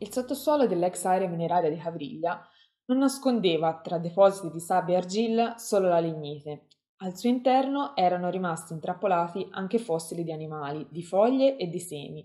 Il sottosuolo dell'ex area mineraria di Cavriglia non nascondeva tra depositi di sabbia e argilla solo la lignite. Al suo interno erano rimasti intrappolati anche fossili di animali, di foglie e di semi.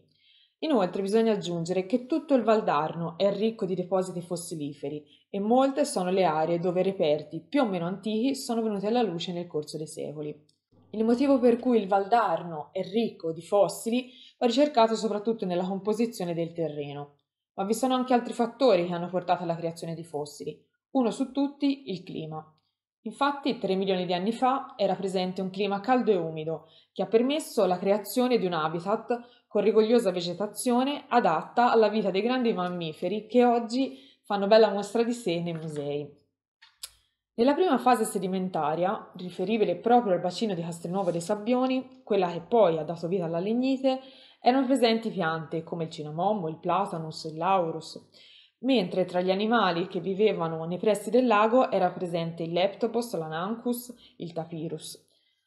Inoltre bisogna aggiungere che tutto il Valdarno è ricco di depositi fossiliferi e molte sono le aree dove reperti più o meno antichi sono venuti alla luce nel corso dei secoli. Il motivo per cui il Valdarno è ricco di fossili va ricercato soprattutto nella composizione del terreno. Ma vi sono anche altri fattori che hanno portato alla creazione di fossili. Uno su tutti, il clima. Infatti, 3 milioni di anni fa era presente un clima caldo e umido, che ha permesso la creazione di un habitat con rigogliosa vegetazione adatta alla vita dei grandi mammiferi che oggi fanno bella mostra di sé nei musei. Nella prima fase sedimentaria, riferibile proprio al bacino di Castelnuovo dei Sabbioni, quella che poi ha dato vita alla lignite, erano presenti piante come il cinnamommo, il platanus, il laurus, mentre tra gli animali che vivevano nei pressi del lago era presente il leptopos, l'anancus, il tapirus.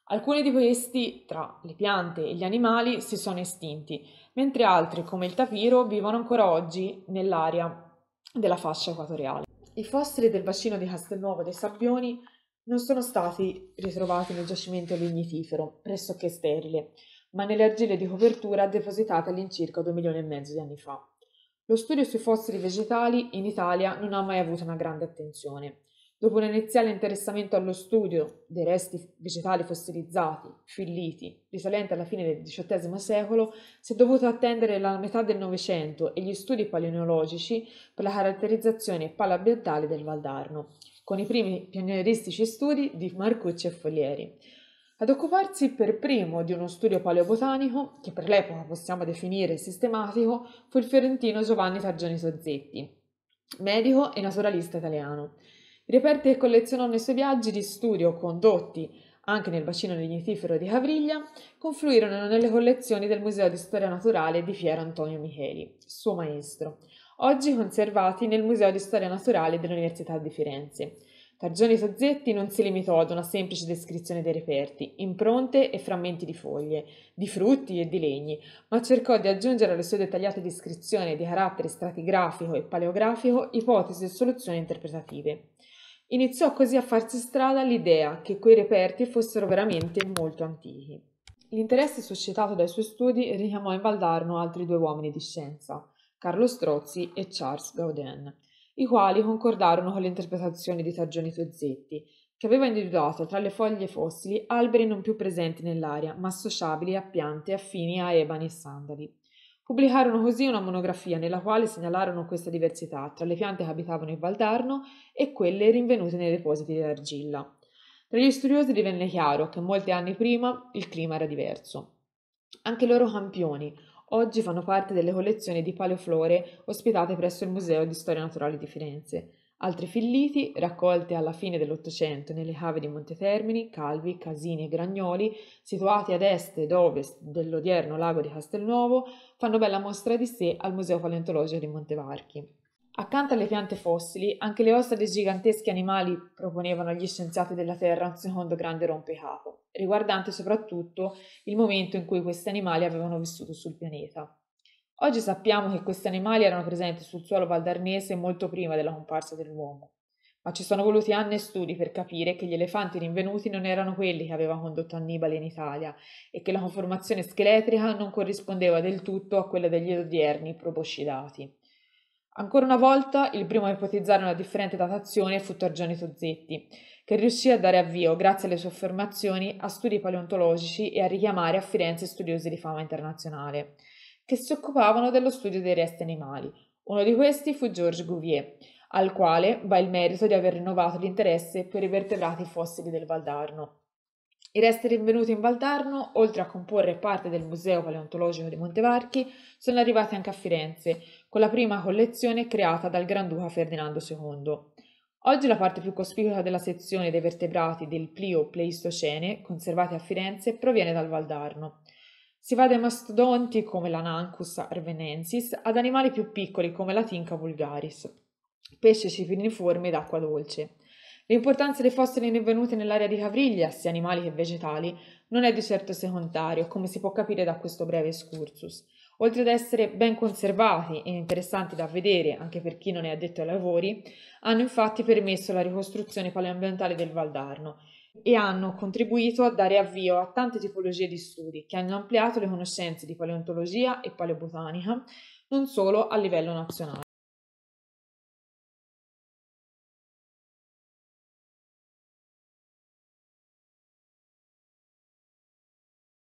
Alcuni di questi, tra le piante e gli animali, si sono estinti, mentre altri, come il tapiro, vivono ancora oggi nell'area della fascia equatoriale. I fossili del bacino di Castelnuovo dei Sabbioni non sono stati ritrovati nel giacimento lignitifero, pressoché sterile, ma nelle argille di copertura depositate all'incirca 2 milioni e mezzo di anni fa. Lo studio sui fossili vegetali in Italia non ha mai avuto una grande attenzione. Dopo un iniziale interessamento allo studio dei resti vegetali fossilizzati, filliti, risalente alla fine del XVIII secolo, si è dovuto attendere la metà del Novecento e gli studi paleontologici per la caratterizzazione paleoambientale del Valdarno, con i primi pionieristici studi di Marcucci e Foglieri. Ad occuparsi per primo di uno studio paleobotanico, che per l'epoca possiamo definire sistematico, fu il fiorentino Giovanni Targioni Sozzetti, medico e naturalista italiano. I reperti che collezionò nei suoi viaggi di studio condotti anche nel bacino lignitifero di Cavriglia, confluirono nelle collezioni del Museo di Storia Naturale di Piero Antonio Micheli, suo maestro, oggi conservati nel Museo di Storia Naturale dell'Università di Firenze. Targioni Sozzetti non si limitò ad una semplice descrizione dei reperti, impronte e frammenti di foglie, di frutti e di legni, ma cercò di aggiungere alle sue dettagliate descrizioni di carattere stratigrafico e paleografico ipotesi e soluzioni interpretative. Iniziò così a farsi strada l'idea che quei reperti fossero veramente molto antichi. L'interesse suscitato dai suoi studi richiamò in Valdarno altri due uomini di scienza, Carlo Strozzi e Charles Gauden i quali concordarono con l'interpretazione di Tagioni Tozzetti, che aveva individuato tra le foglie fossili alberi non più presenti nell'area, ma associabili a piante affini a ebani e sandali. Pubblicarono così una monografia nella quale segnalarono questa diversità tra le piante che abitavano in Valdarno e quelle rinvenute nei depositi di argilla. Tra gli studiosi divenne chiaro che molti anni prima il clima era diverso. Anche i loro campioni, oggi fanno parte delle collezioni di paleoflore ospitate presso il Museo di Storia Naturale di Firenze. Altri filliti, raccolti alla fine dell'Ottocento nelle cave di Montetermini, Calvi, Casini e Gragnoli, situati ad est ed ovest dell'odierno lago di Castelnuovo, fanno bella mostra di sé al Museo Paleontologico di Montevarchi. Accanto alle piante fossili, anche le ossa dei giganteschi animali proponevano agli scienziati della Terra un secondo grande rompecapo, riguardante soprattutto il momento in cui questi animali avevano vissuto sul pianeta. Oggi sappiamo che questi animali erano presenti sul suolo valdarnese molto prima della comparsa dell'uomo, ma ci sono voluti anni e studi per capire che gli elefanti rinvenuti non erano quelli che aveva condotto Annibale in Italia e che la conformazione scheletrica non corrispondeva del tutto a quella degli odierni proboscidati. Ancora una volta, il primo a ipotizzare una differente datazione fu Targioni Zetti, che riuscì a dare avvio, grazie alle sue affermazioni, a studi paleontologici e a richiamare a Firenze studiosi di fama internazionale, che si occupavano dello studio dei resti animali. Uno di questi fu Georges Gouvier, al quale va il merito di aver rinnovato l'interesse per i vertebrati fossili del Valdarno. I resti rinvenuti in Valdarno, oltre a comporre parte del Museo Paleontologico di Montevarchi, sono arrivati anche a Firenze, con la prima collezione creata dal Granduca Ferdinando II. Oggi la parte più cospicua della sezione dei vertebrati del Plio Pleistocene, conservati a Firenze, proviene dal Valdarno. Si va dai mastodonti come l'Anancus arvenensis ad animali più piccoli come la Tinca vulgaris, pesce cipriniforme d'acqua dolce. L'importanza dei fossili rinvenuti nell'area di Cavriglia, sia animali che vegetali, non è di certo secondario, come si può capire da questo breve excursus. Oltre ad essere ben conservati e interessanti da vedere anche per chi non è addetto ai lavori, hanno infatti permesso la ricostruzione paleoambientale del Valdarno e hanno contribuito a dare avvio a tante tipologie di studi che hanno ampliato le conoscenze di paleontologia e paleobotanica non solo a livello nazionale.